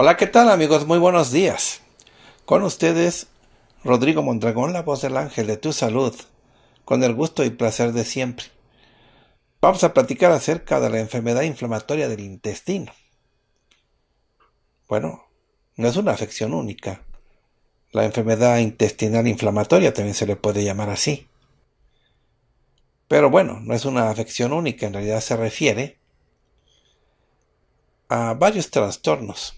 Hola, ¿qué tal amigos? Muy buenos días. Con ustedes, Rodrigo Mondragón, la voz del ángel de tu salud, con el gusto y placer de siempre. Vamos a platicar acerca de la enfermedad inflamatoria del intestino. Bueno, no es una afección única. La enfermedad intestinal inflamatoria también se le puede llamar así. Pero bueno, no es una afección única, en realidad se refiere a varios trastornos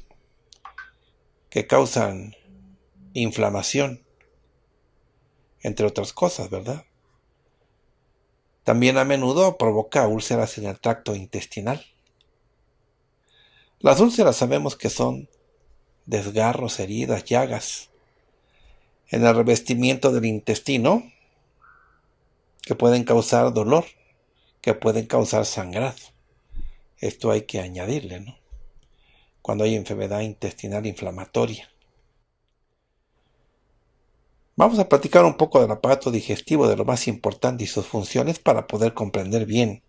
que causan inflamación, entre otras cosas, ¿verdad? También a menudo provoca úlceras en el tracto intestinal. Las úlceras sabemos que son desgarros, heridas, llagas en el revestimiento del intestino que pueden causar dolor, que pueden causar sangrado. Esto hay que añadirle, ¿no? cuando hay enfermedad intestinal inflamatoria. Vamos a platicar un poco del aparato digestivo, de lo más importante y sus funciones para poder comprender bien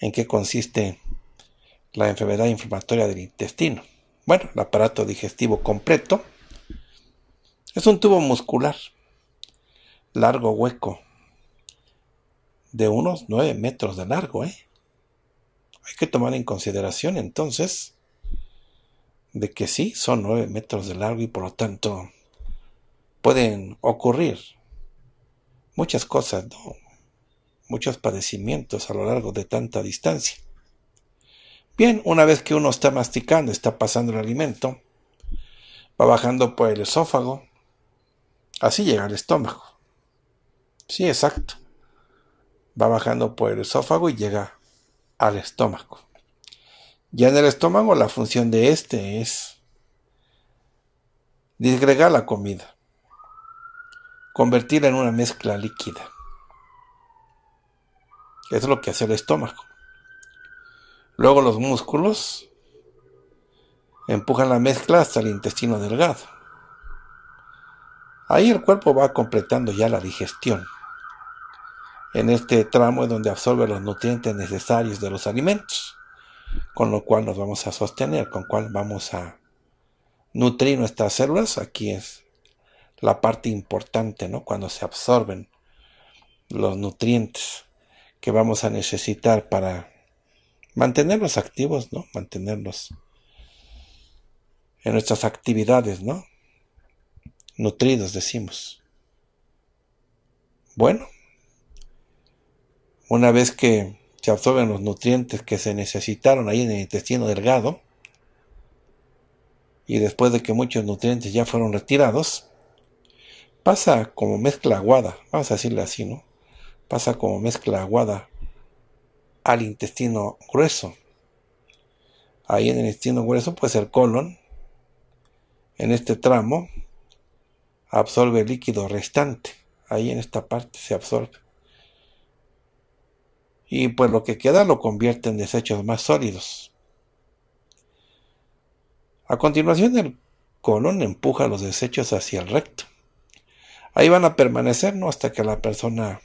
en qué consiste la enfermedad inflamatoria del intestino. Bueno, el aparato digestivo completo es un tubo muscular, largo, hueco, de unos 9 metros de largo. ¿eh? Hay que tomar en consideración entonces de que sí, son nueve metros de largo y por lo tanto pueden ocurrir muchas cosas, ¿no? muchos padecimientos a lo largo de tanta distancia. Bien, una vez que uno está masticando, está pasando el alimento, va bajando por el esófago, así llega al estómago. Sí, exacto. Va bajando por el esófago y llega al estómago. Ya en el estómago la función de este es disgregar la comida, convertirla en una mezcla líquida. es lo que hace el estómago. Luego los músculos empujan la mezcla hasta el intestino delgado. Ahí el cuerpo va completando ya la digestión. En este tramo es donde absorbe los nutrientes necesarios de los alimentos con lo cual nos vamos a sostener, con cual vamos a nutrir nuestras células. Aquí es la parte importante, ¿no? Cuando se absorben los nutrientes que vamos a necesitar para mantenerlos activos, ¿no? Mantenerlos en nuestras actividades, ¿no? Nutridos, decimos. Bueno, una vez que se absorben los nutrientes que se necesitaron ahí en el intestino delgado, y después de que muchos nutrientes ya fueron retirados, pasa como mezcla aguada, vamos a decirle así, ¿no? Pasa como mezcla aguada al intestino grueso. Ahí en el intestino grueso, pues el colon, en este tramo, absorbe el líquido restante. Ahí en esta parte se absorbe y pues lo que queda lo convierte en desechos más sólidos. A continuación el colon empuja los desechos hacia el recto. Ahí van a permanecer ¿no? hasta que la persona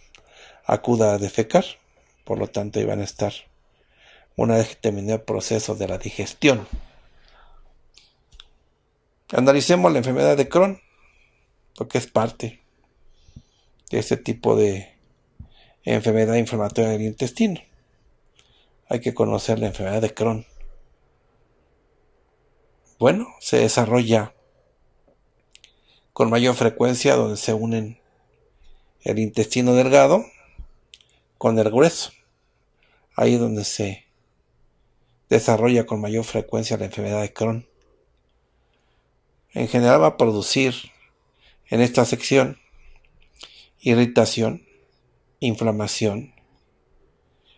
acuda a defecar, por lo tanto ahí van a estar una vez que termine el proceso de la digestión. Analicemos la enfermedad de Crohn, porque es parte de este tipo de enfermedad inflamatoria del intestino. Hay que conocer la enfermedad de Crohn. Bueno, se desarrolla con mayor frecuencia donde se unen el intestino delgado con el grueso. Ahí es donde se desarrolla con mayor frecuencia la enfermedad de Crohn. En general va a producir en esta sección irritación, inflamación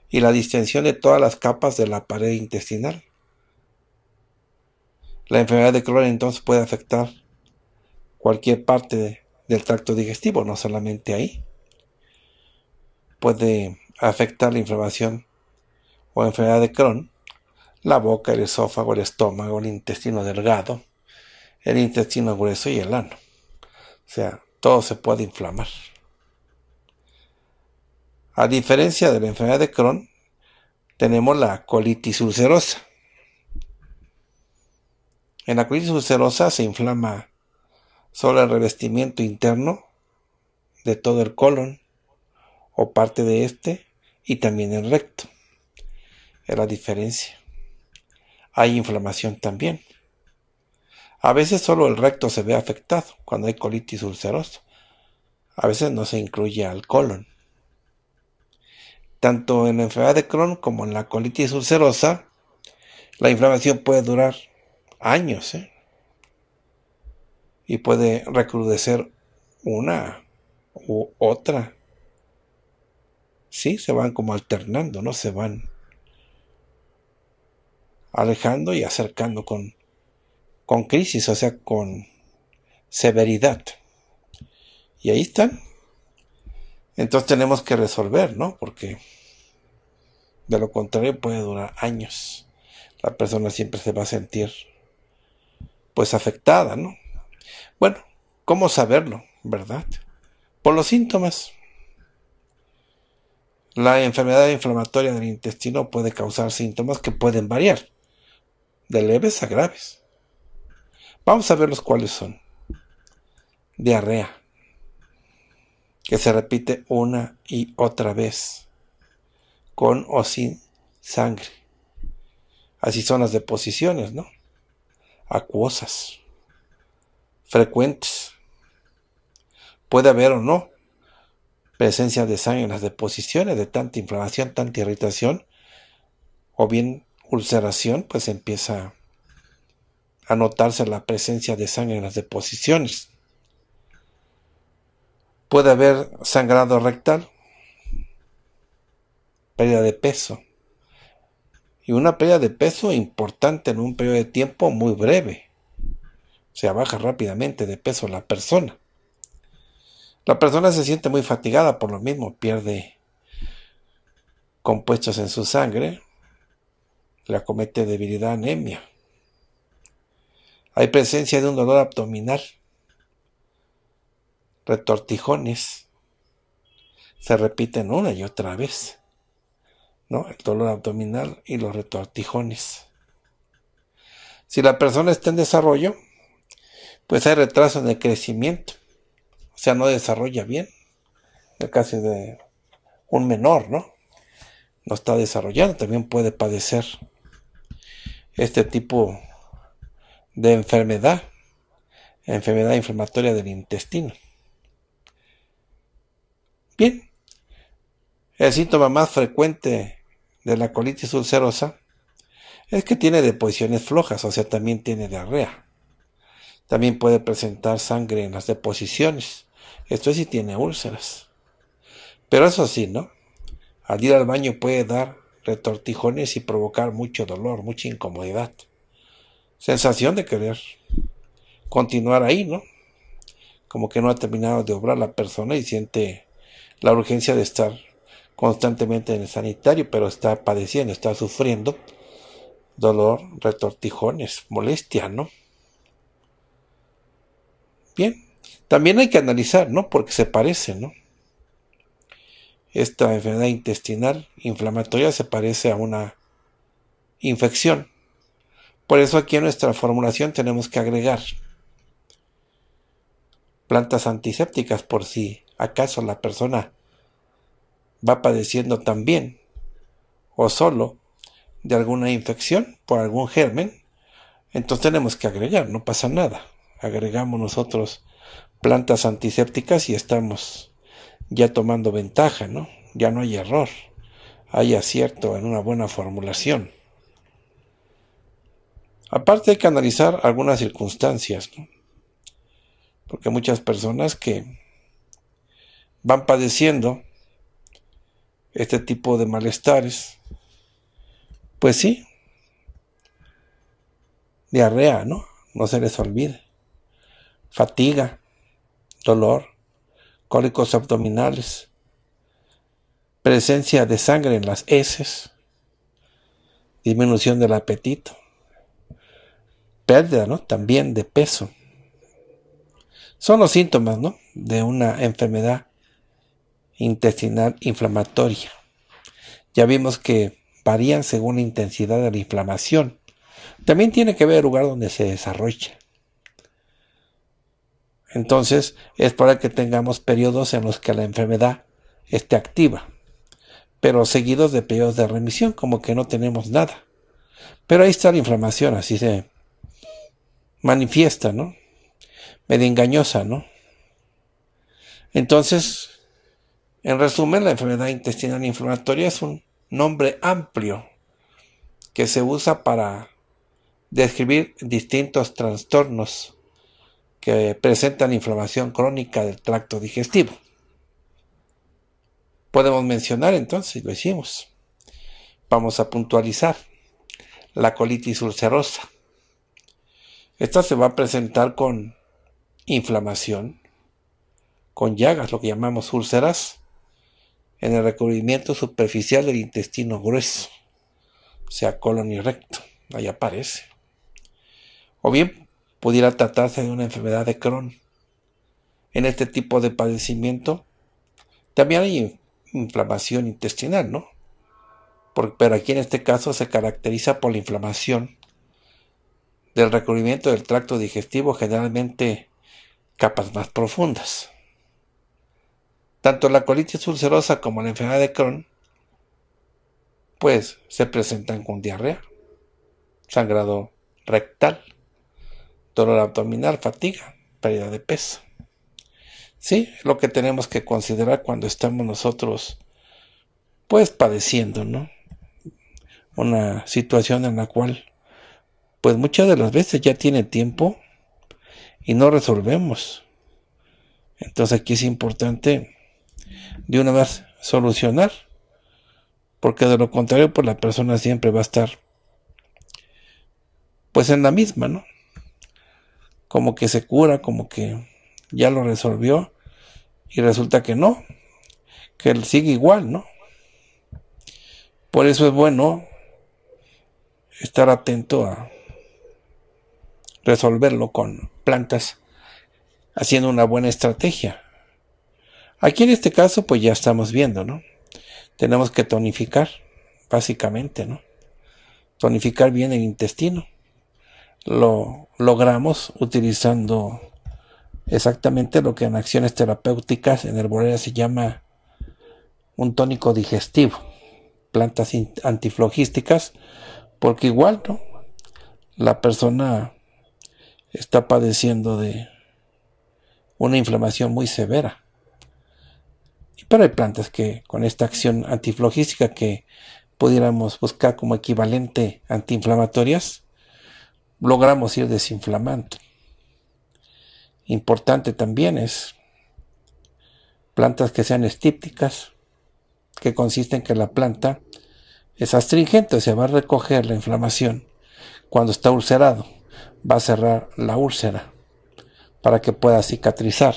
y la distensión de todas las capas de la pared intestinal. La enfermedad de Crohn entonces puede afectar cualquier parte del tracto digestivo, no solamente ahí. Puede afectar la inflamación o enfermedad de Crohn, la boca, el esófago, el estómago, el intestino delgado, el intestino grueso y el ano. O sea, todo se puede inflamar. A diferencia de la enfermedad de Crohn, tenemos la colitis ulcerosa. En la colitis ulcerosa se inflama solo el revestimiento interno de todo el colon o parte de este y también el recto. Es la diferencia. Hay inflamación también. A veces solo el recto se ve afectado cuando hay colitis ulcerosa. A veces no se incluye al colon. Tanto en la enfermedad de Crohn como en la colitis ulcerosa, la inflamación puede durar años ¿eh? y puede recrudecer una u otra. Sí, se van como alternando, no se van alejando y acercando con, con crisis, o sea, con severidad. Y ahí están, entonces tenemos que resolver, ¿no? Porque de lo contrario puede durar años. La persona siempre se va a sentir pues afectada, ¿no? Bueno, ¿cómo saberlo, verdad? Por los síntomas. La enfermedad inflamatoria del intestino puede causar síntomas que pueden variar, de leves a graves. Vamos a ver los cuáles son. Diarrea, que se repite una y otra vez, con o sin sangre. Así son las deposiciones, ¿no? Acuosas, frecuentes. Puede haber o no presencia de sangre en las deposiciones de tanta inflamación, tanta irritación, o bien ulceración, pues empieza a notarse la presencia de sangre en las deposiciones. Puede haber sangrado rectal, pérdida de peso. Y una pérdida de peso importante en un periodo de tiempo muy breve. O sea, baja rápidamente de peso la persona. La persona se siente muy fatigada, por lo mismo pierde compuestos en su sangre, le acomete debilidad anemia. Hay presencia de un dolor abdominal retortijones se repiten una y otra vez. ¿no? El dolor abdominal y los retortijones. Si la persona está en desarrollo, pues hay retraso en el crecimiento. O sea, no desarrolla bien. En caso de un menor, ¿no? No está desarrollando, también puede padecer este tipo de enfermedad, enfermedad inflamatoria del intestino. Bien, el síntoma más frecuente de la colitis ulcerosa es que tiene deposiciones flojas, o sea, también tiene diarrea. También puede presentar sangre en las deposiciones. Esto es si tiene úlceras. Pero eso sí, ¿no? Al ir al baño puede dar retortijones y provocar mucho dolor, mucha incomodidad. Sensación de querer continuar ahí, ¿no? Como que no ha terminado de obrar la persona y siente la urgencia de estar constantemente en el sanitario, pero está padeciendo, está sufriendo dolor, retortijones, molestia, ¿no? Bien, también hay que analizar, ¿no? Porque se parece, ¿no? Esta enfermedad intestinal inflamatoria se parece a una infección. Por eso aquí en nuestra formulación tenemos que agregar plantas antisépticas por si ¿Acaso la persona va padeciendo también o solo de alguna infección por algún germen? Entonces tenemos que agregar, no pasa nada. Agregamos nosotros plantas antisépticas y estamos ya tomando ventaja, ¿no? Ya no hay error, hay acierto en una buena formulación. Aparte hay que analizar algunas circunstancias, ¿no? porque muchas personas que van padeciendo este tipo de malestares, pues sí, diarrea, ¿no? No se les olvide. Fatiga, dolor, cólicos abdominales, presencia de sangre en las heces, disminución del apetito, pérdida, ¿no? También de peso. Son los síntomas, ¿no? De una enfermedad intestinal inflamatoria. Ya vimos que varían según la intensidad de la inflamación. También tiene que ver el lugar donde se desarrolla. Entonces, es para que tengamos periodos en los que la enfermedad esté activa, pero seguidos de periodos de remisión, como que no tenemos nada. Pero ahí está la inflamación, así se manifiesta, ¿no? Medio engañosa, ¿no? Entonces, en resumen, la enfermedad intestinal inflamatoria es un nombre amplio que se usa para describir distintos trastornos que presentan inflamación crónica del tracto digestivo. Podemos mencionar entonces, lo hicimos. Vamos a puntualizar la colitis ulcerosa. Esta se va a presentar con inflamación, con llagas, lo que llamamos úlceras, en el recubrimiento superficial del intestino grueso, sea colon y recto, ahí aparece. O bien pudiera tratarse de una enfermedad de Crohn. En este tipo de padecimiento también hay inflamación intestinal, ¿no? pero aquí en este caso se caracteriza por la inflamación del recubrimiento del tracto digestivo, generalmente capas más profundas. Tanto la colitis ulcerosa como la enfermedad de Crohn, pues se presentan con diarrea, sangrado rectal, dolor abdominal, fatiga, pérdida de peso. Sí, lo que tenemos que considerar cuando estamos nosotros, pues padeciendo, ¿no? Una situación en la cual, pues muchas de las veces ya tiene tiempo y no resolvemos. Entonces aquí es importante de una vez solucionar, porque de lo contrario, pues la persona siempre va a estar pues en la misma, ¿no? Como que se cura, como que ya lo resolvió y resulta que no, que él sigue igual, ¿no? Por eso es bueno estar atento a resolverlo con plantas, haciendo una buena estrategia. Aquí en este caso, pues ya estamos viendo, ¿no? Tenemos que tonificar, básicamente, ¿no? Tonificar bien el intestino. Lo logramos utilizando exactamente lo que en acciones terapéuticas en herbolera se llama un tónico digestivo, plantas antiflogísticas, porque igual, ¿no? La persona está padeciendo de una inflamación muy severa pero hay plantas que con esta acción antiflogística que pudiéramos buscar como equivalente antiinflamatorias, logramos ir desinflamando. Importante también es plantas que sean estípticas, que consiste en que la planta es astringente, o sea, va a recoger la inflamación cuando está ulcerado, va a cerrar la úlcera para que pueda cicatrizar.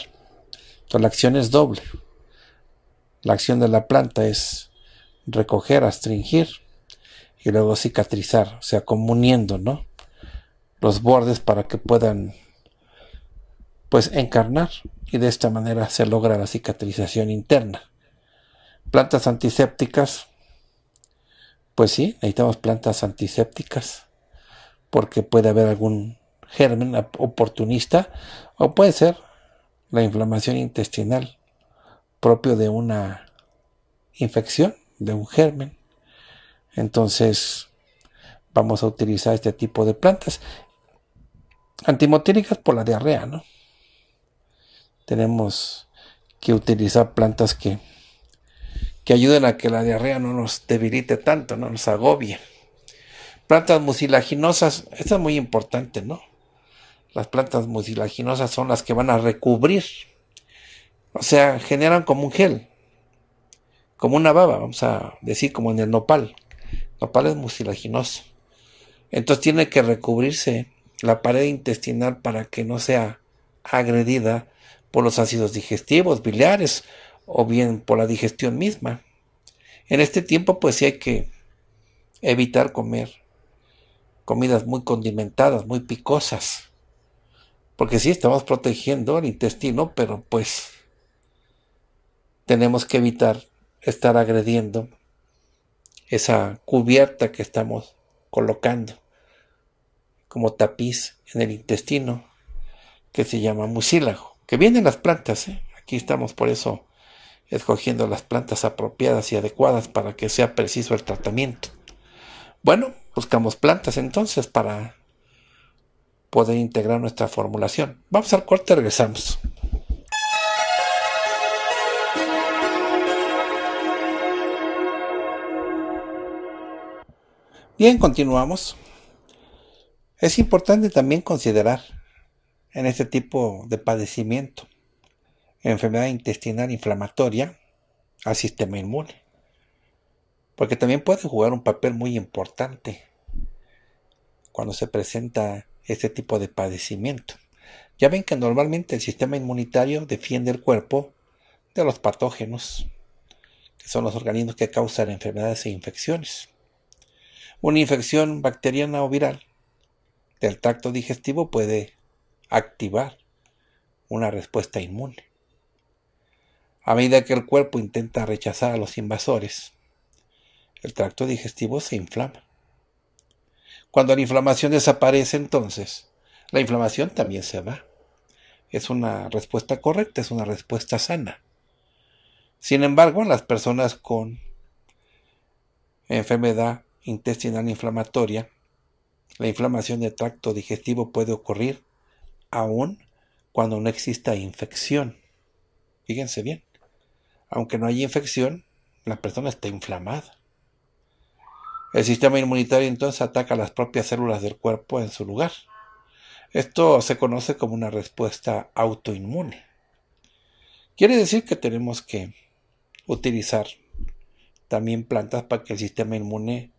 Entonces la acción es doble. La acción de la planta es recoger, astringir y luego cicatrizar, o sea, como uniendo, ¿no? Los bordes para que puedan, pues, encarnar y de esta manera se logra la cicatrización interna. Plantas antisépticas, pues sí, necesitamos plantas antisépticas porque puede haber algún germen oportunista o puede ser la inflamación intestinal propio de una infección, de un germen. Entonces vamos a utilizar este tipo de plantas antimotíricas por la diarrea, ¿no? Tenemos que utilizar plantas que, que ayuden a que la diarrea no nos debilite tanto, no nos agobie. Plantas mucilaginosas, esto es muy importante, ¿no? Las plantas mucilaginosas son las que van a recubrir o sea, generan como un gel, como una baba, vamos a decir, como en el nopal. Nopal es mucilaginoso. Entonces tiene que recubrirse la pared intestinal para que no sea agredida por los ácidos digestivos, biliares o bien por la digestión misma. En este tiempo pues sí hay que evitar comer comidas muy condimentadas, muy picosas, porque sí estamos protegiendo el intestino, pero pues tenemos que evitar estar agrediendo esa cubierta que estamos colocando como tapiz en el intestino que se llama mucílago, que vienen las plantas. ¿eh? Aquí estamos por eso escogiendo las plantas apropiadas y adecuadas para que sea preciso el tratamiento. Bueno, buscamos plantas entonces para poder integrar nuestra formulación. Vamos al corte, regresamos. Bien, continuamos. Es importante también considerar en este tipo de padecimiento, enfermedad intestinal inflamatoria, al sistema inmune, porque también puede jugar un papel muy importante cuando se presenta este tipo de padecimiento. Ya ven que normalmente el sistema inmunitario defiende el cuerpo de los patógenos, que son los organismos que causan enfermedades e infecciones. Una infección bacteriana o viral del tracto digestivo puede activar una respuesta inmune. A medida que el cuerpo intenta rechazar a los invasores, el tracto digestivo se inflama. Cuando la inflamación desaparece entonces, la inflamación también se va. Es una respuesta correcta, es una respuesta sana. Sin embargo, en las personas con enfermedad intestinal inflamatoria, la inflamación del tracto digestivo puede ocurrir aún cuando no exista infección. Fíjense bien, aunque no haya infección, la persona está inflamada. El sistema inmunitario entonces ataca las propias células del cuerpo en su lugar. Esto se conoce como una respuesta autoinmune. Quiere decir que tenemos que utilizar también plantas para que el sistema inmune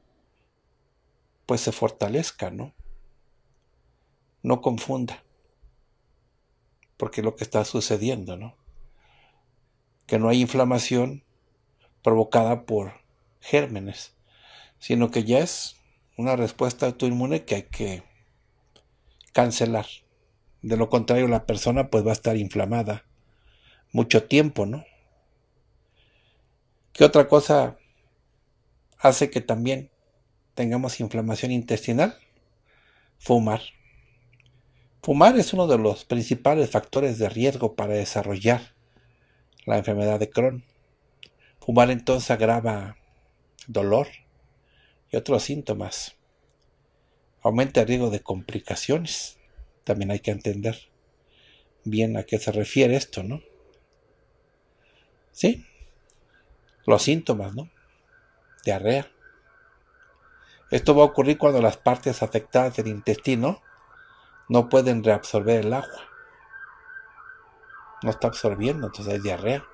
pues se fortalezca, ¿no? No confunda, porque es lo que está sucediendo, ¿no? Que no hay inflamación provocada por gérmenes, sino que ya es una respuesta autoinmune que hay que cancelar. De lo contrario, la persona pues va a estar inflamada mucho tiempo, ¿no? ¿Qué otra cosa hace que también tengamos inflamación intestinal? Fumar. Fumar es uno de los principales factores de riesgo para desarrollar la enfermedad de Crohn. Fumar entonces agrava dolor y otros síntomas. Aumenta el riesgo de complicaciones. También hay que entender bien a qué se refiere esto, ¿no? ¿Sí? Los síntomas, ¿no? Diarrea, esto va a ocurrir cuando las partes afectadas del intestino no pueden reabsorber el agua. No está absorbiendo, entonces hay diarrea.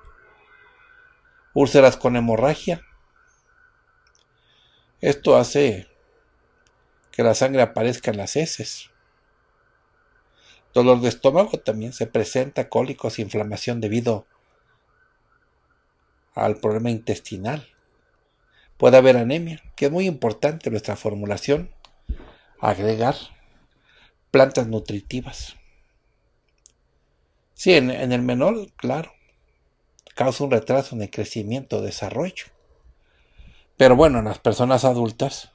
Úlceras con hemorragia. Esto hace que la sangre aparezca en las heces. Dolor de estómago también se presenta, cólicos, inflamación debido al problema intestinal puede haber anemia, que es muy importante nuestra formulación, agregar plantas nutritivas. Sí, en, el menor, claro, causa un retraso en el crecimiento, desarrollo. Pero bueno, en las personas adultas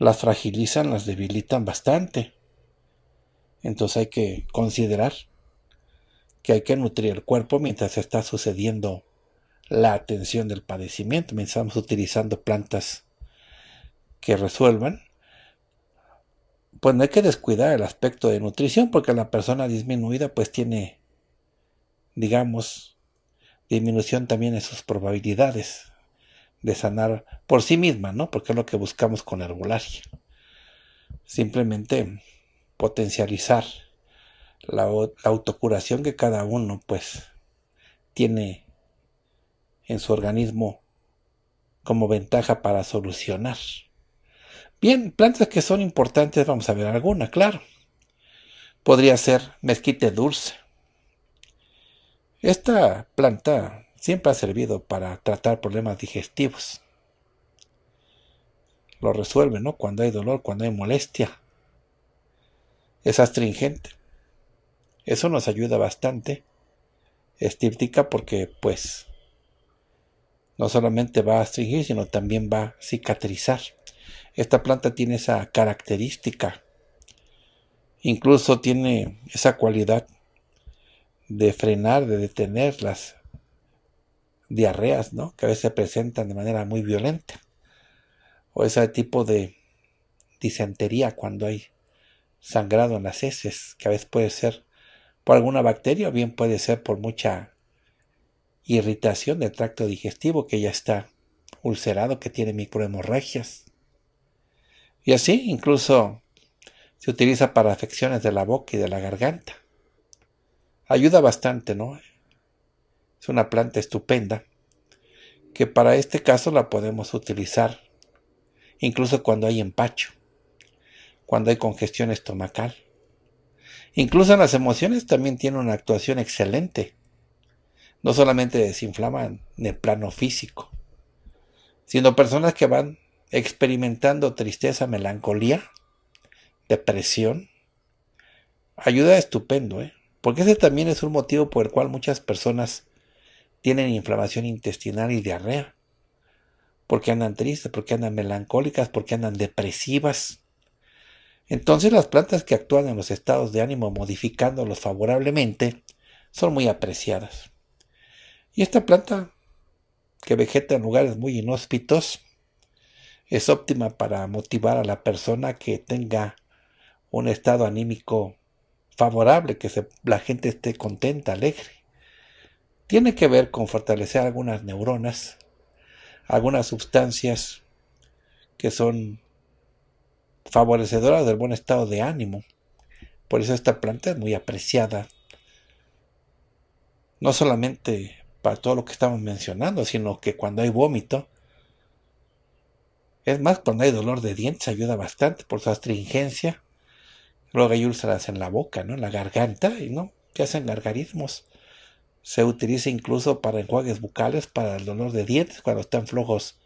las fragilizan, las debilitan bastante. Entonces hay que considerar que hay que nutrir el cuerpo mientras está sucediendo la atención del padecimiento. Estamos utilizando plantas que resuelvan. Pues no hay que descuidar el aspecto de nutrición porque la persona disminuida pues tiene, digamos, disminución también en sus probabilidades de sanar por sí misma, ¿no? Porque es lo que buscamos con herbolaria. Simplemente potencializar la, la autocuración que cada uno pues tiene en su organismo como ventaja para solucionar. Bien, plantas que son importantes, vamos a ver alguna, claro. Podría ser mezquite dulce. Esta planta siempre ha servido para tratar problemas digestivos. Lo resuelve, ¿no? Cuando hay dolor, cuando hay molestia. Es astringente. Eso nos ayuda bastante. estíptica porque, pues, no solamente va a astringir, sino también va a cicatrizar. Esta planta tiene esa característica, incluso tiene esa cualidad de frenar, de detener las diarreas, ¿no? Que a veces se presentan de manera muy violenta. O ese tipo de disentería cuando hay sangrado en las heces, que a veces puede ser por alguna bacteria o bien puede ser por mucha irritación del tracto digestivo que ya está ulcerado, que tiene microhemorragias. Y así incluso se utiliza para afecciones de la boca y de la garganta. Ayuda bastante, ¿no? Es una planta estupenda que para este caso la podemos utilizar incluso cuando hay empacho, cuando hay congestión estomacal. Incluso en las emociones también tiene una actuación excelente no solamente desinflaman en el plano físico, sino personas que van experimentando tristeza, melancolía, depresión. Ayuda estupendo, ¿eh? porque ese también es un motivo por el cual muchas personas tienen inflamación intestinal y diarrea, porque andan tristes, porque andan melancólicas, porque andan depresivas. Entonces las plantas que actúan en los estados de ánimo modificándolos favorablemente son muy apreciadas. Y esta planta, que vegeta en lugares muy inhóspitos, es óptima para motivar a la persona que tenga un estado anímico favorable, que la gente esté contenta, alegre. Tiene que ver con fortalecer algunas neuronas, algunas sustancias que son favorecedoras del buen estado de ánimo. Por eso esta planta es muy apreciada, no solamente para todo lo que estamos mencionando, sino que cuando hay vómito, es más, cuando hay dolor de dientes ayuda bastante por su astringencia. Luego hay úlceras en la boca, ¿no? En la garganta, y no, que hacen gargarismos. Se utiliza incluso para enjuagues bucales, para el dolor de dientes, cuando están flojos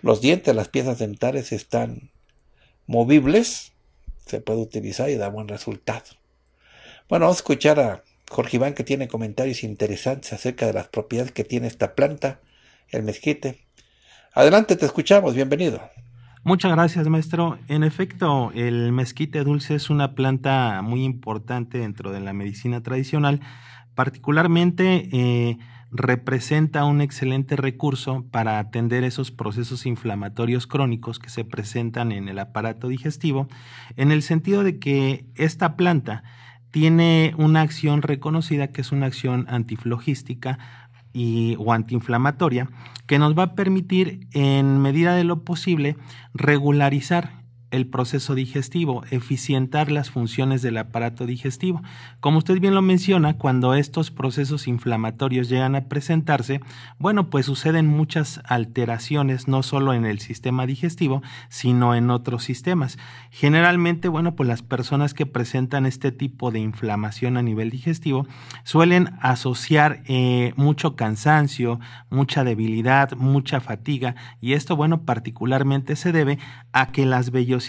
los dientes, las piezas dentales están movibles, se puede utilizar y da buen resultado. Bueno, vamos a escuchar a Jorge Iván que tiene comentarios interesantes acerca de las propiedades que tiene esta planta, el mezquite. Adelante, te escuchamos, bienvenido. Muchas gracias, maestro. En efecto, el mezquite dulce es una planta muy importante dentro de la medicina tradicional. Particularmente eh, representa un excelente recurso para atender esos procesos inflamatorios crónicos que se presentan en el aparato digestivo, en el sentido de que esta planta tiene una acción reconocida que es una acción antiflogística y, o antiinflamatoria que nos va a permitir en medida de lo posible regularizar el proceso digestivo, eficientar las funciones del aparato digestivo. Como usted bien lo menciona, cuando estos procesos inflamatorios llegan a presentarse, bueno, pues suceden muchas alteraciones, no solo en el sistema digestivo, sino en otros sistemas. Generalmente, bueno, pues las personas que presentan este tipo de inflamación a nivel digestivo suelen asociar eh, mucho cansancio, mucha debilidad, mucha fatiga, y esto, bueno, particularmente se debe a que las vellosidades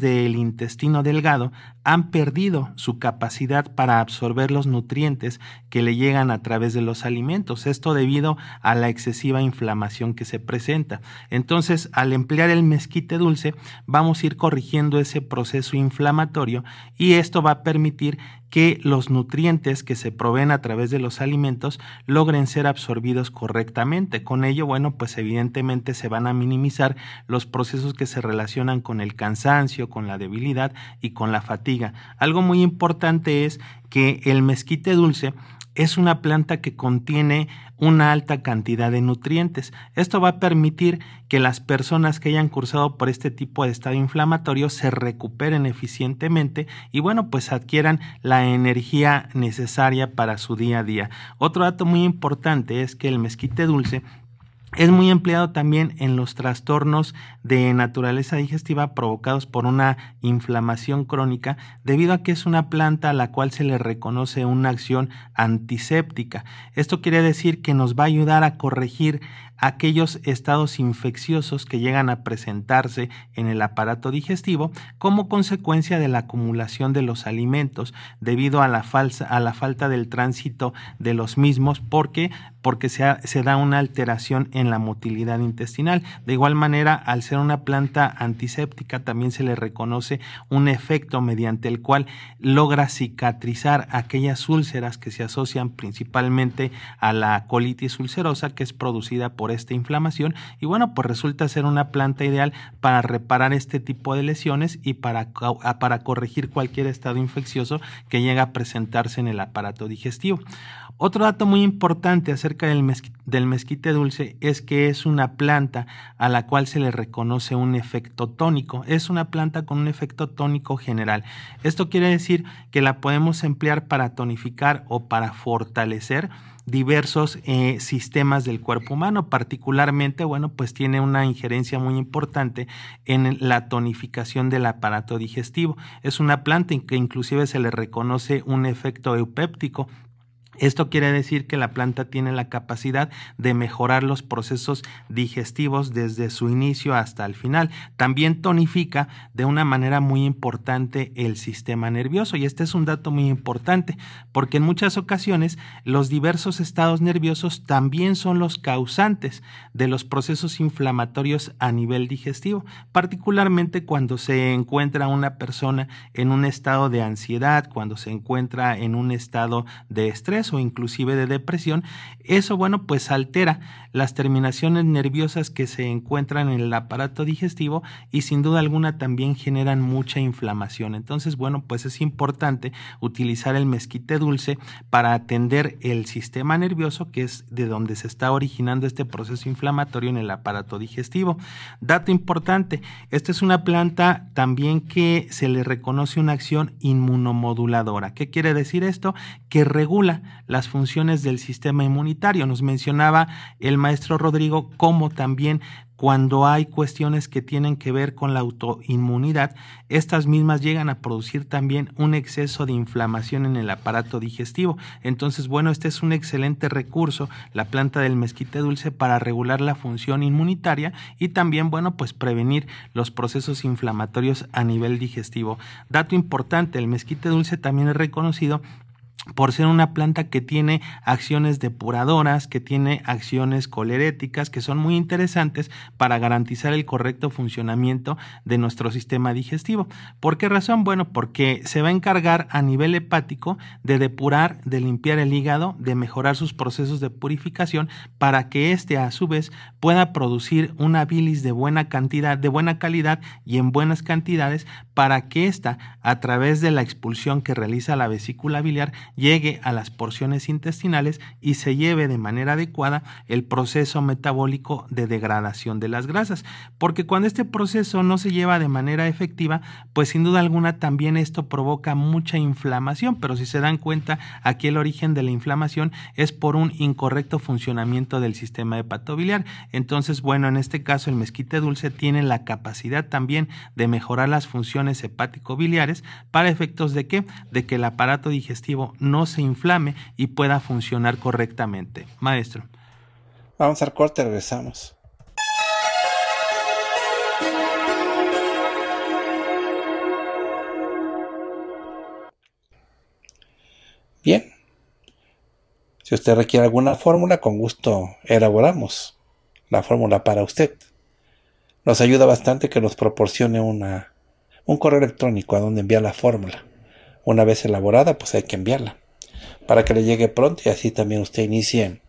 del intestino delgado han perdido su capacidad para absorber los nutrientes que le llegan a través de los alimentos, esto debido a la excesiva inflamación que se presenta. Entonces, al emplear el mezquite dulce, vamos a ir corrigiendo ese proceso inflamatorio y esto va a permitir que los nutrientes que se proveen a través de los alimentos logren ser absorbidos correctamente. Con ello, bueno, pues evidentemente se van a minimizar los procesos que se relacionan con el cansancio, con la debilidad y con la fatiga algo muy importante es que el mezquite dulce es una planta que contiene una alta cantidad de nutrientes. Esto va a permitir que las personas que hayan cursado por este tipo de estado inflamatorio se recuperen eficientemente y bueno, pues adquieran la energía necesaria para su día a día. Otro dato muy importante es que el mezquite dulce es muy empleado también en los trastornos de naturaleza digestiva provocados por una inflamación crónica debido a que es una planta a la cual se le reconoce una acción antiséptica. Esto quiere decir que nos va a ayudar a corregir aquellos estados infecciosos que llegan a presentarse en el aparato digestivo como consecuencia de la acumulación de los alimentos debido a la, falsa, a la falta del tránsito de los mismos porque, porque se, se da una alteración en la motilidad intestinal. De igual manera, al ser una planta antiséptica, también se le reconoce un efecto mediante el cual logra cicatrizar aquellas úlceras que se asocian principalmente a la colitis ulcerosa que es producida por esta inflamación y bueno, pues resulta ser una planta ideal para reparar este tipo de lesiones y para, ah, para corregir cualquier estado infeccioso que llega a presentarse en el aparato digestivo. Otro dato muy importante acerca del, del, mezquite dulce es que es una planta a la cual se le reconoce un efecto tónico. Es una planta con un efecto tónico general. Esto quiere decir que la podemos emplear para tonificar o para fortalecer diversos eh, sistemas del cuerpo humano. Particularmente, bueno, pues tiene una injerencia muy importante en la tonificación del aparato digestivo. Es una planta que inclusive se le reconoce un efecto eupéptico esto quiere decir que la planta tiene la capacidad de mejorar los procesos digestivos desde su inicio hasta el final. También tonifica de una manera muy importante el sistema nervioso y este es un dato muy importante porque en muchas ocasiones los diversos estados nerviosos también son los causantes de los procesos inflamatorios a nivel digestivo, particularmente cuando se encuentra una persona en un estado de ansiedad, cuando se encuentra en un estado de estrés o inclusive de depresión, eso bueno pues altera las terminaciones nerviosas que se encuentran en el aparato digestivo y sin duda alguna también generan mucha inflamación. Entonces bueno pues es importante utilizar el mezquite dulce para atender el sistema nervioso que es de donde se está originando este proceso inflamatorio en el aparato digestivo. Dato importante, esta es una planta también que se le reconoce una acción inmunomoduladora. ¿Qué quiere decir esto? Que regula las funciones del sistema inmunitario. Nos mencionaba el maestro Rodrigo cómo también cuando hay cuestiones que tienen que ver con la autoinmunidad, estas mismas llegan a producir también un exceso de inflamación en el aparato digestivo. Entonces, bueno, este es un excelente recurso, la planta del mezquite dulce, para regular la función inmunitaria y también, bueno, pues prevenir los procesos inflamatorios a nivel digestivo. Dato importante, el mezquite dulce también es reconocido por ser una planta que tiene acciones depuradoras, que tiene acciones coleréticas, que son muy interesantes para garantizar el correcto funcionamiento de nuestro sistema digestivo. ¿Por qué razón? Bueno, porque se va a encargar a nivel hepático de depurar, de limpiar el hígado, de mejorar sus procesos de purificación para que éste a su vez pueda producir una bilis de buena cantidad, de buena calidad y en buenas cantidades para que ésta, a través de la expulsión que realiza la vesícula biliar, llegue a las porciones intestinales y se lleve de manera adecuada el proceso metabólico de degradación de las grasas. Porque cuando este proceso no se lleva de manera efectiva, pues sin duda alguna también esto provoca mucha inflamación, pero si se dan cuenta, aquí el origen de la inflamación es por un incorrecto funcionamiento del sistema hepatobiliar entonces, bueno, en este caso el mezquite dulce tiene la capacidad también de mejorar las funciones hepático-biliares para efectos de qué? De que el aparato digestivo no se inflame y pueda funcionar correctamente. Maestro. Vamos al corte, regresamos. Bien. Si usted requiere alguna fórmula, con gusto elaboramos la fórmula para usted. Nos ayuda bastante que nos proporcione una, un correo electrónico a donde enviar la fórmula. Una vez elaborada, pues hay que enviarla para que le llegue pronto y así también usted inicie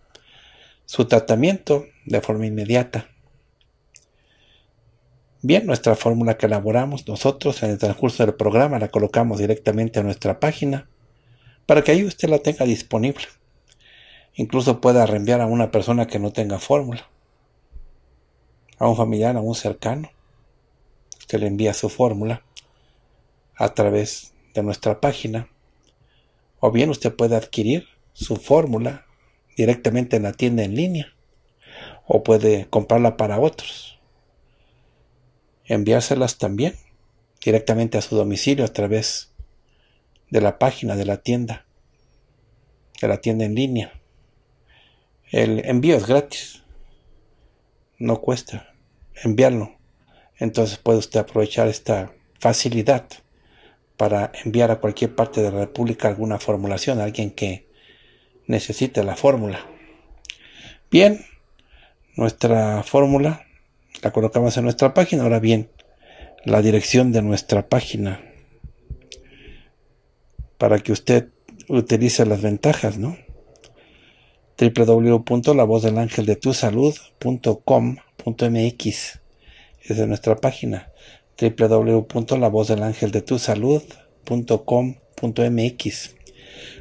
su tratamiento de forma inmediata. Bien, nuestra fórmula que elaboramos nosotros en el transcurso del programa la colocamos directamente a nuestra página para que ahí usted la tenga disponible. Incluso pueda reenviar a una persona que no tenga fórmula a un familiar, a un cercano. que le envía su fórmula a través de nuestra página. O bien usted puede adquirir su fórmula directamente en la tienda en línea. O puede comprarla para otros. Enviárselas también directamente a su domicilio a través de la página de la tienda. De la tienda en línea. El envío es gratis no cuesta enviarlo. Entonces puede usted aprovechar esta facilidad para enviar a cualquier parte de la República alguna formulación, a alguien que necesite la fórmula. Bien, nuestra fórmula la colocamos en nuestra página. Ahora bien, la dirección de nuestra página para que usted utilice las ventajas, ¿no? www.lavozdelangeldetusalud.com.mx es de nuestra página www.lavozdelangeldetusalud.com.mx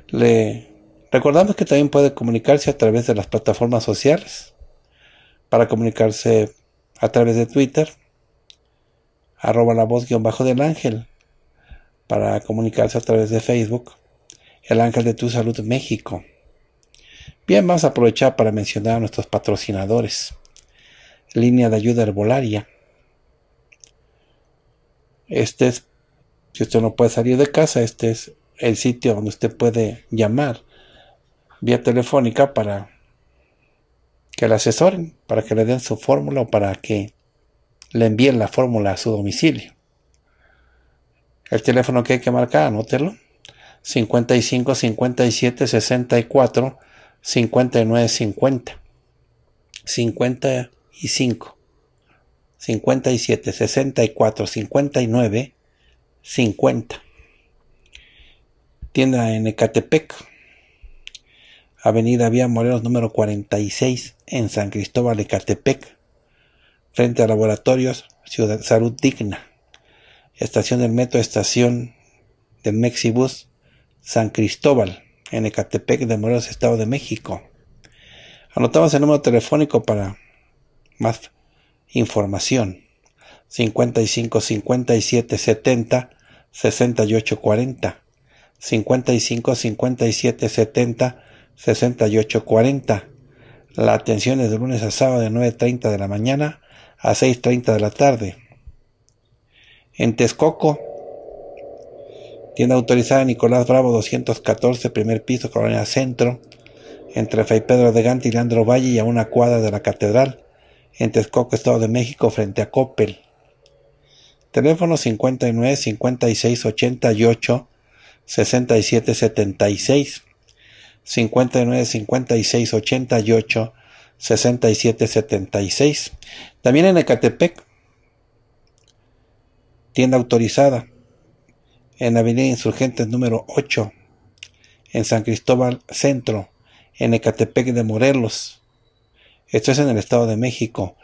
Le recordamos que también puede comunicarse a través de las plataformas sociales para comunicarse a través de Twitter arroba la voz guión bajo del ángel para comunicarse a través de Facebook El Ángel de Tu Salud México Bien, vamos a aprovechar para mencionar a nuestros patrocinadores. Línea de ayuda herbolaria. Este es, si usted no puede salir de casa, este es el sitio donde usted puede llamar vía telefónica para que le asesoren, para que le den su fórmula o para que le envíen la fórmula a su domicilio. El teléfono que hay que marcar, anótelo. 55 57 64 59, 50, 55, 57, 64, 59, 50. Tienda en Ecatepec, Avenida Vía Morelos número 46 en San Cristóbal, Ecatepec, frente a Laboratorios Ciudad, Salud Digna, estación del metro, estación de Mexibus, San Cristóbal en Ecatepec de Morelos, Estado de México. Anotamos el número telefónico para más información. 55 57 70 68 40. 55 57 70 68 40. La atención es de lunes a sábado de 9.30 de la mañana a 6.30 de la tarde. En Texcoco, Tienda autorizada Nicolás Bravo 214, primer piso, Colonia Centro, entre Fray Pedro de Gante y Leandro Valle y a una cuadra de la Catedral, en Texcoco, Estado de México, frente a Coppel. Teléfono 59 56 88 67 76 59 56 88 67 76. También en Ecatepec, tienda autorizada en Avenida Insurgentes número 8, en San Cristóbal Centro, en Ecatepec de Morelos. Esto es en el Estado de México.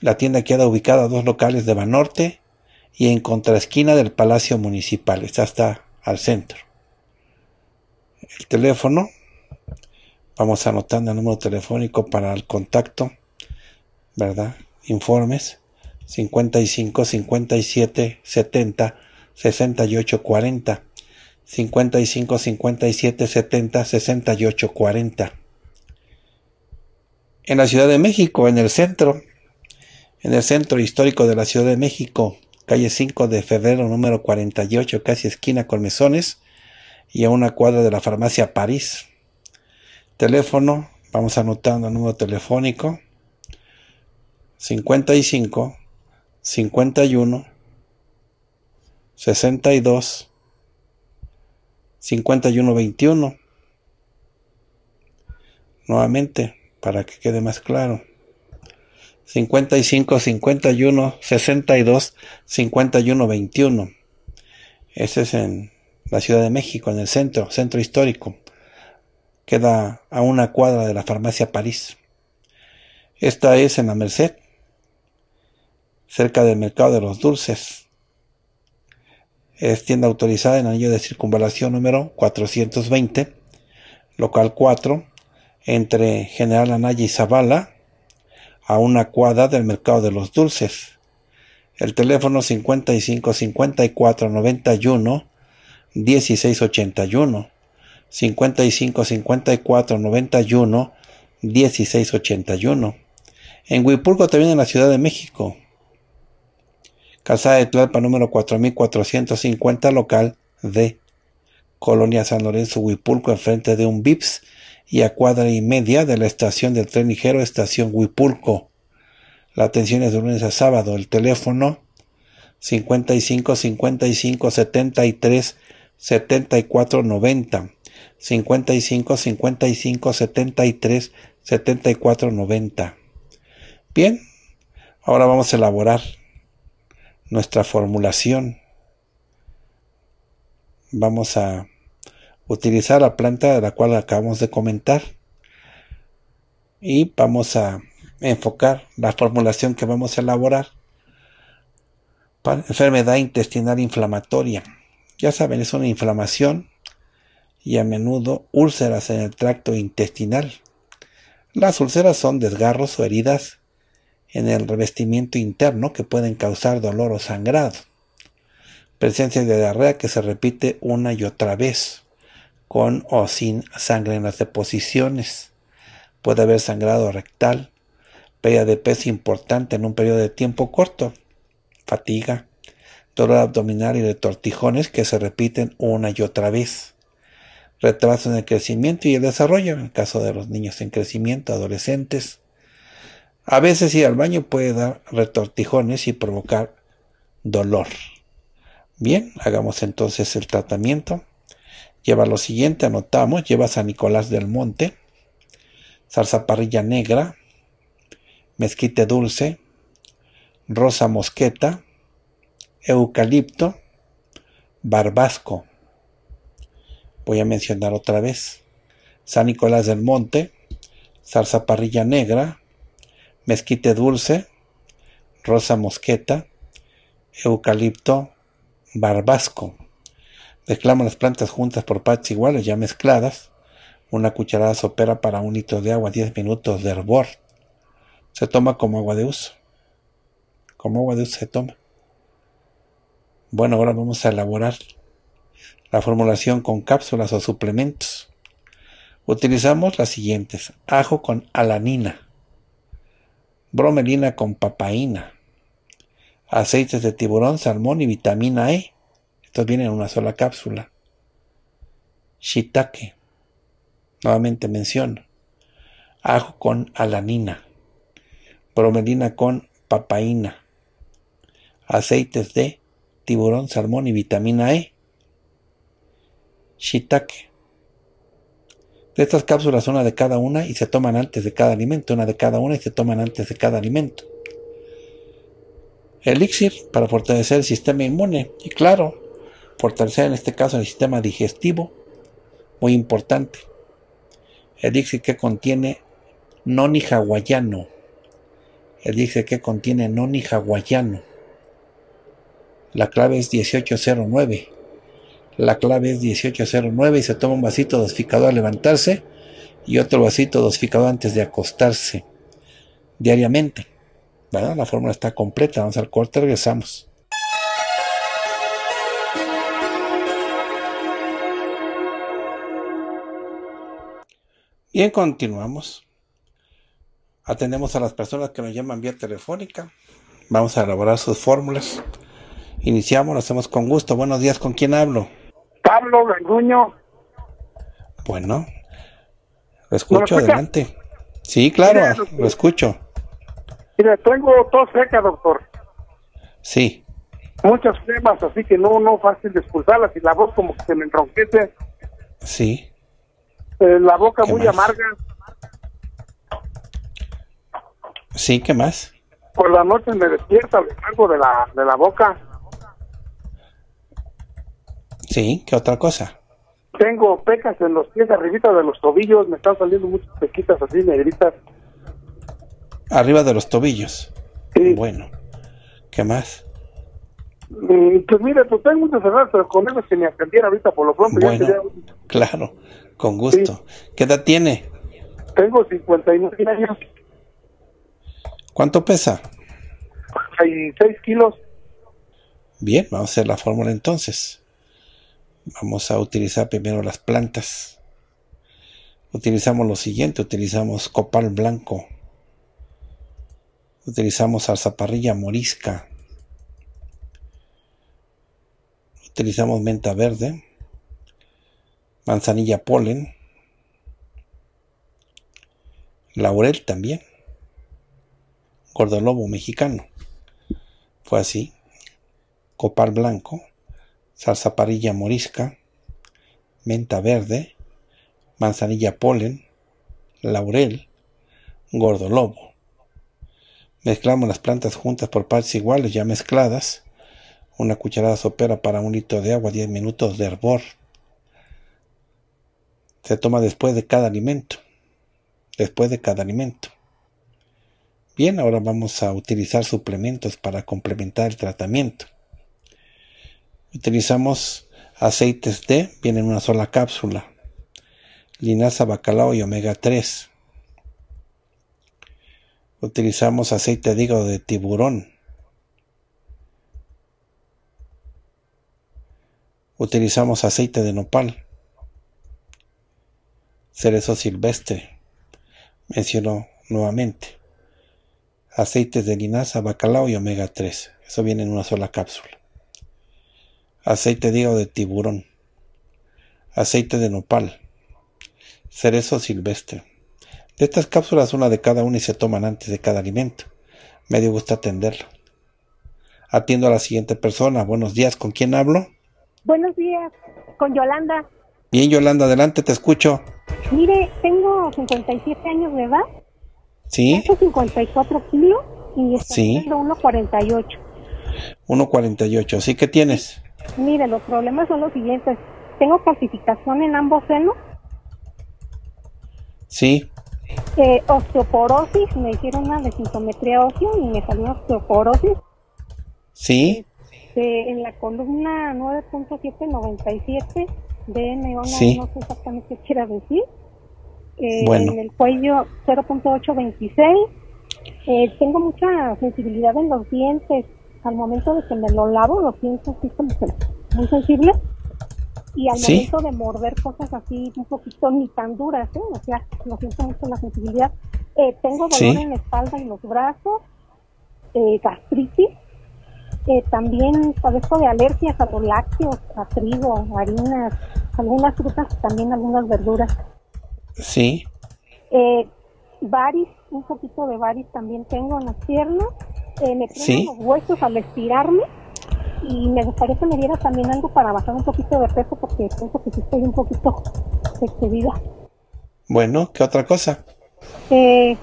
La tienda queda ubicada a dos locales de Banorte y en contraesquina del Palacio Municipal. Está hasta al centro. El teléfono. Vamos anotando el número telefónico para el contacto. ¿Verdad? Informes. 55 57 70 6840, 55 57 70 68 40. En la Ciudad de México, en el centro, en el centro histórico de la Ciudad de México, calle 5 de febrero número 48, casi esquina con mesones, y a una cuadra de la farmacia París. Teléfono, vamos anotando el número telefónico, 55 51 62 51 21 nuevamente para que quede más claro 55 51 62 51 21 ese es en la Ciudad de México en el centro centro histórico queda a una cuadra de la farmacia París esta es en la Merced cerca del mercado de los dulces es tienda autorizada en anillo de circunvalación número 420, local 4, entre General Anaya y Zavala, a una cuadra del mercado de los dulces. El teléfono 55 54 91 16 81. 55 54 91 16 81. En Huipulco también en la Ciudad de México. Casa de Tlalpa número 4450, local de Colonia San Lorenzo Huipulco, enfrente de un VIPS y a cuadra y media de la estación del tren ligero, estación Huipulco. La atención es de lunes a sábado. El teléfono 55 55 73 74 90. 55 55 73 74 90. Bien, ahora vamos a elaborar nuestra formulación. Vamos a utilizar la planta de la cual acabamos de comentar y vamos a enfocar la formulación que vamos a elaborar para enfermedad intestinal inflamatoria. Ya saben, es una inflamación y a menudo úlceras en el tracto intestinal. Las úlceras son desgarros o heridas en el revestimiento interno que pueden causar dolor o sangrado. Presencia de diarrea que se repite una y otra vez, con o sin sangre en las deposiciones. Puede haber sangrado rectal, pérdida de peso importante en un periodo de tiempo corto, fatiga, dolor abdominal y de que se repiten una y otra vez. Retraso en el crecimiento y el desarrollo en el caso de los niños en crecimiento, adolescentes, a veces ir al baño puede dar retortijones y provocar dolor. Bien, hagamos entonces el tratamiento. Lleva lo siguiente, anotamos, lleva San Nicolás del Monte, salsa parrilla negra, mezquite dulce, rosa mosqueta, eucalipto, barbasco. Voy a mencionar otra vez. San Nicolás del Monte, salsa parrilla negra, mezquite dulce, rosa mosqueta, eucalipto barbasco. Mezclamos las plantas juntas por partes iguales, ya mezcladas. Una cucharada sopera para un litro de agua, 10 minutos de hervor. Se toma como agua de uso. Como agua de uso se toma. Bueno, ahora vamos a elaborar la formulación con cápsulas o suplementos. Utilizamos las siguientes. Ajo con alanina bromelina con papaína, aceites de tiburón, salmón y vitamina E. Estos vienen en una sola cápsula. Shiitake, nuevamente menciono. Ajo con alanina, bromelina con papaína, aceites de tiburón, salmón y vitamina E. Shiitake, de Estas cápsulas, una de cada una y se toman antes de cada alimento, una de cada una y se toman antes de cada alimento. Elixir para fortalecer el sistema inmune y claro, fortalecer en este caso el sistema digestivo, muy importante. Elixir que contiene noni hawaiano. Elixir que contiene noni hawaiano. La clave es 1809. La clave es 1809 y se toma un vasito dosificador al levantarse y otro vasito dosificador antes de acostarse diariamente. La fórmula está completa. Vamos al corte, regresamos. Bien, continuamos. Atendemos a las personas que nos llaman vía telefónica. Vamos a elaborar sus fórmulas. Iniciamos, lo hacemos con gusto. Buenos días, ¿con quién hablo? Pablo Garduño. Bueno, lo escucho, adelante. Sí, claro, lo escucho. Mira, tengo tos seca, doctor. Sí. Muchas temas así que no, no fácil de escucharlas. y la voz como que se me enronquece. Sí. Eh, la boca muy amarga. Sí, ¿qué más? Por la noche me despierta el salgo de la, de la boca. Sí, ¿qué otra cosa? Tengo pecas en los pies, arribita de los tobillos, me están saliendo muchas pequitas así negritas. Arriba de los tobillos. Sí. Bueno, ¿qué más? Mm, pues mira, pues tengo muchas cerradas, pero con eso que me atendiera ahorita por lo pronto. Bueno, claro, con gusto. ¿Qué edad tiene? Tengo 59 años. ¿Cuánto pesa? 6 kilos. Bien, vamos a hacer la fórmula entonces. Vamos a utilizar primero las plantas. Utilizamos lo siguiente, utilizamos copal blanco. Utilizamos alzaparrilla morisca. Utilizamos menta verde. Manzanilla polen. Laurel también. Gordolobo mexicano. Fue así. Copal blanco Salsa parilla morisca, menta verde, manzanilla polen, laurel, gordolobo. Mezclamos las plantas juntas por partes iguales ya mezcladas. Una cucharada sopera para un litro de agua, 10 minutos de hervor. Se toma después de cada alimento. Después de cada alimento. Bien, ahora vamos a utilizar suplementos para complementar el tratamiento. Utilizamos aceites de, vienen en una sola cápsula. Linaza, bacalao y omega 3. Utilizamos aceite de de tiburón. Utilizamos aceite de nopal. Cerezo silvestre. Menciono nuevamente. Aceites de linaza, bacalao y omega 3. Eso viene en una sola cápsula aceite de hígado de tiburón, aceite de nopal, cerezo silvestre. De estas cápsulas, una de cada una y se toman antes de cada alimento. Me gusta atenderlo. Atiendo a la siguiente persona. Buenos días, ¿con quién hablo? Buenos días, con Yolanda. Bien, Yolanda, adelante, te escucho. Mire, tengo 57 años de edad. Sí. Tengo 54 kilos y estoy 1.48. 1.48, ¿sí qué tienes? Mire, los problemas son los siguientes. Tengo calcificación en ambos senos. Sí. Eh, osteoporosis, me hicieron una densitometría ósea y me salió osteoporosis. Sí. Este, en la columna 9.797 de 1 no sé exactamente qué quiera decir. Eh, en el cuello 0.826. Eh, tengo mucha sensibilidad en los dientes al momento de que me lo lavo lo siento muy sensible y al momento de morder cosas así un poquito ni tan duras, ¿eh? o sea, lo siento mucho la sensibilidad. Eh, tengo dolor en la espalda y los brazos, eh, gastritis, eh, también padezco de alergias a los lácteos, a trigo, harinas, algunas frutas, y también algunas verduras. Sí. Eh, varis, un poquito de varis también tengo en las piernas eh, me pongo los huesos al estirarme y me gustaría que me dieras también algo para bajar un poquito de peso porque pienso que estoy un poquito excedida. Bueno, ¿qué otra cosa? Eh,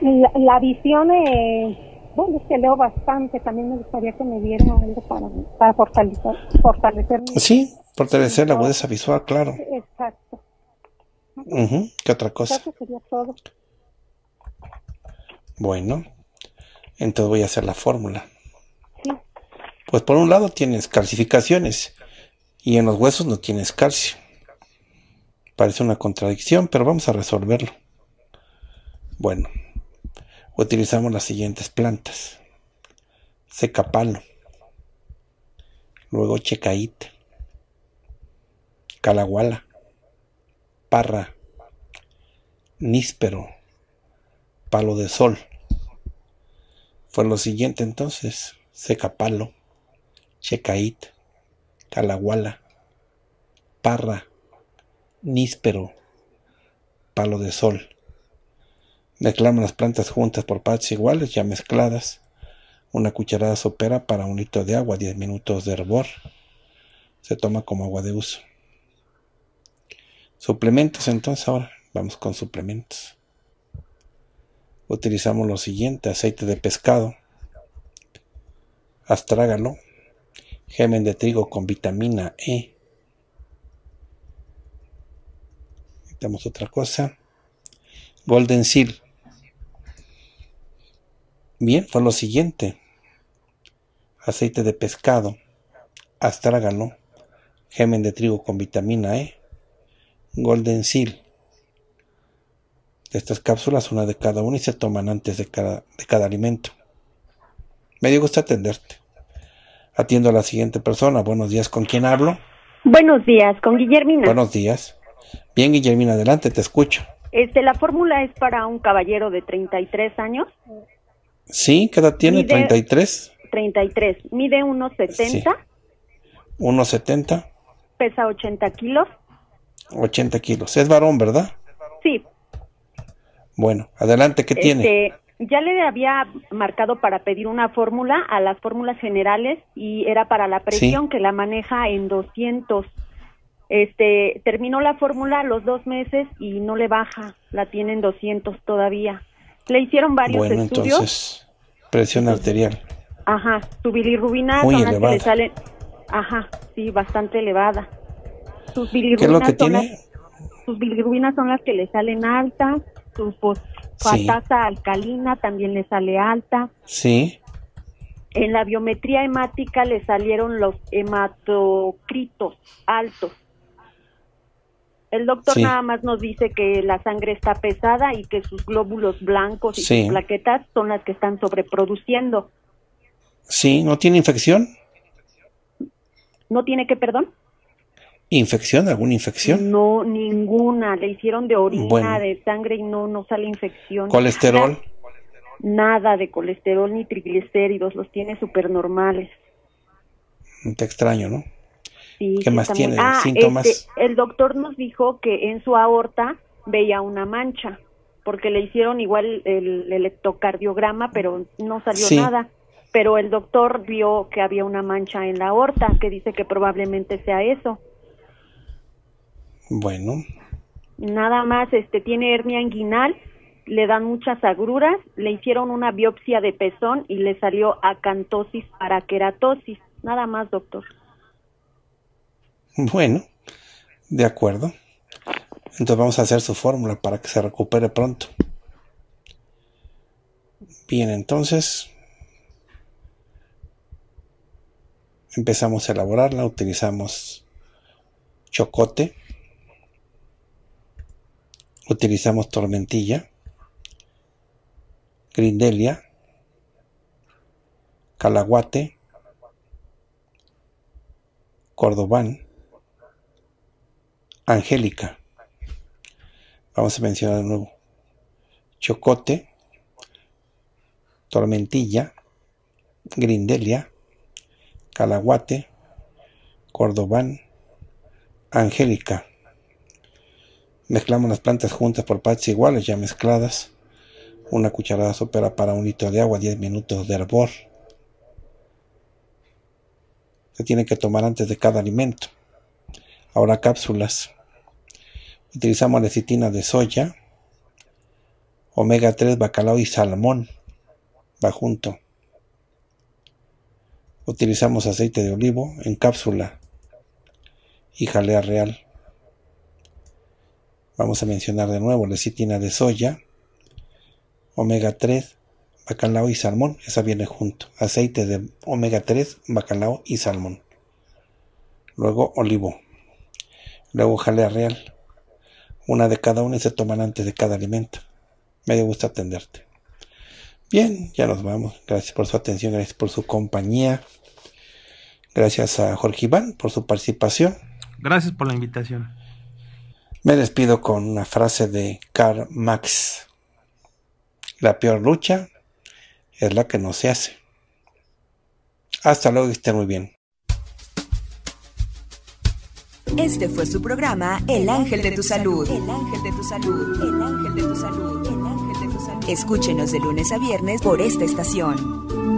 la, visión, eh, bueno, es que leo bastante, también me gustaría que me dieran algo para, para fortalecer, Sí, fortalecer la agudeza visual, claro. Exacto. ¿Qué otra cosa? Sería todo. Bueno, entonces voy a hacer la fórmula. Pues por un lado tienes calcificaciones y en los huesos no tienes calcio. Parece una contradicción, pero vamos a resolverlo. Bueno, utilizamos las siguientes plantas. Secapalo. Luego checaite, Calaguala. Parra. Níspero. Palo de sol. Fue lo siguiente entonces, Secapalo, Checait, Calahuala, Parra, Níspero, Palo de Sol. Mezclamos las plantas juntas por partes iguales, ya mezcladas. Una cucharada sopera para un litro de agua, 10 minutos de hervor. Se toma como agua de uso. Suplementos entonces ahora. Vamos con suplementos utilizamos lo siguiente, aceite de pescado, astrágalo, gemen de trigo con vitamina E. Necesitamos otra cosa. Golden Seal. Bien, fue lo siguiente. Aceite de pescado, astrágalo, gemen de trigo con vitamina E, Golden Seal, estas cápsulas, una de cada una, y se toman antes de cada, de cada alimento. Me dio gusto atenderte. Atiendo a la siguiente persona. Buenos días, ¿con quién hablo? Buenos días, con Guillermina. Buenos días. Bien, Guillermina, adelante, te escucho. Este, la fórmula es para un caballero de 33 años. Sí, ¿qué edad tiene? ¿33? 33. Mide 1,70. 1,70. Pesa 80 kilos. 80 kilos. Es varón, ¿verdad? Sí. Bueno, adelante, ¿qué tiene? Este, ya le había marcado para pedir una fórmula a las fórmulas generales y era para la presión que la maneja en 200. Este, terminó la fórmula los dos meses y no le baja, la tiene en 200 todavía. Le hicieron varios bueno, estudios. Entonces, presión arterial. Ajá, su bilirrubina son las que le salen. Ajá, sí, bastante elevada. Sus ¿Qué es lo que tiene? sus bilirrubinas son las que le salen altas su sí. alcalina también le sale alta. Sí. En la biometría hemática le salieron los hematocritos altos. El doctor nada más nos dice que la sangre está pesada y que sus glóbulos blancos y sus plaquetas son las que están sobreproduciendo. Sí, ¿no tiene infección? ¿No tiene que, perdón? infección, alguna infección? No, ninguna. Le hicieron de orina, de sangre y no, no sale infección. ¿Colesterol? Nada de colesterol ni triglicéridos, los tiene súper normales. Te extraño, ¿no? Sí, ¿Qué más tiene? Ah, ¿Síntomas? Este, el doctor nos dijo que en su aorta veía una mancha, porque le hicieron igual el electrocardiograma, pero no salió nada pero el doctor vio que había una mancha en la aorta, que dice que probablemente sea eso. Bueno. Nada más, este, tiene hernia inguinal, le dan muchas agruras, le hicieron una biopsia de pezón y le salió acantosis para queratosis. Nada más, doctor. Bueno, de acuerdo. Entonces vamos a hacer su fórmula para que se recupere pronto. Bien, entonces empezamos a elaborarla, utilizamos chocote, utilizamos Tormentilla, Grindelia, Calaguate, Cordobán, Angélica. Vamos a mencionar de nuevo. Chocote, Tormentilla, Grindelia, Calaguate, Cordobán, Angélica. Mezclamos las plantas juntas por partes iguales ya mezcladas. Una cucharada sopera para un litro de agua, 10 minutos de hervor. Se tiene que tomar antes de cada alimento. Ahora cápsulas. Utilizamos lecitina de soya, omega 3, bacalao y salmón. Va junto. Utilizamos aceite de olivo en cápsula y jalea real. Vamos a mencionar de nuevo lecitina de soya, omega 3, bacalao y salmón, esa viene junto. Aceite de omega 3, bacalao y salmón. Luego olivo. Luego jalea real. Una de cada una y se toman antes de cada alimento. Me gusta atenderte. Bien, ya nos vamos. Gracias por su atención, gracias por su compañía. Gracias a Jorge Iván por su participación. Gracias por la invitación. Me despido con una frase de Karl Marx. La peor lucha es la que no se hace. Hasta luego y estén muy bien. Este fue su programa El Ángel de tu Salud. El Ángel de tu Salud. El Ángel de Salud. El Ángel de tu Salud. Escúchenos de lunes a viernes por esta estación.